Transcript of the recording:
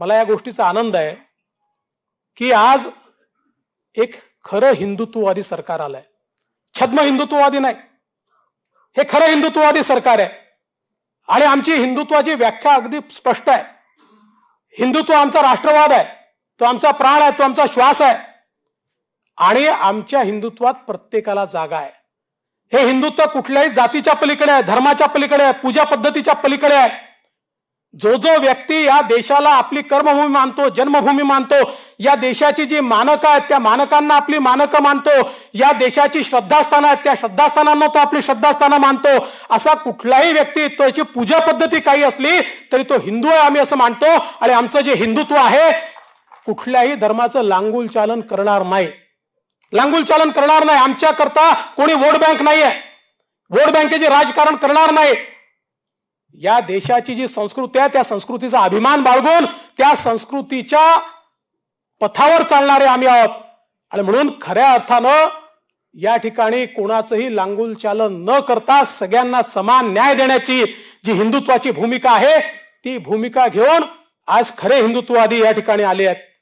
मला या गोष्टीचा आनंद आहे की आज एक खरं हिंदुत्ववादी सरकार आलंय छद्म हिंदुत्ववादी नाही हे खरं हिंदुत्ववादी सरकार आहे आणि आमची हिंदुत्वाची व्याख्या अगदी स्पष्ट आहे हिंदुत्व आमचा राष्ट्रवाद आहे तो आमचा प्राण आहे तो आमचा श्वास आहे आणि आमच्या हिंदुत्वात प्रत्येकाला जागा आहे हे हिंदुत्व कुठल्याही जातीच्या पलीकडे आहे धर्माच्या पलीकडे आहे पूजा पद्धतीच्या पलीकडे आहे जो जो व्यक्ती या देशाला आपली कर्मभूमी मानतो जन्मभूमी मानतो या देशाची जी मानकं आहेत त्या मानकांना आपली मानकं मानतो या देशाची श्रद्धास्थानं आहेत त्या श्रद्धास्थानांना तो आपली श्रद्धास्थानं मानतो असा कुठलाही व्यक्ती त्याची पूजा पद्धती काही असली तरी तो हिंदू आहे आम्ही असं मानतो आणि आमचं जे हिंदुत्व आहे कुठल्याही धर्माचं लांगुल चालन करणार नाही लांगूल चालन करणार नाही आमच्याकरता कोणी वोट बँक नाही आहे वोट बँकेचे राजकारण करणार नाही या देशाची जी संस्कृती आहे त्या संस्कृतीचा अभिमान बाळगून त्या संस्कृतीच्या पथावर चालणारे आम्ही आहोत आणि म्हणून खऱ्या अर्थानं या ठिकाणी कोणाचंही लांगुल चालन न करता सगळ्यांना समान न्याय देण्याची जी हिंदुत्वाची भूमिका आहे ती भूमिका घेऊन आज खरे हिंदुत्ववादी या ठिकाणी आले आहेत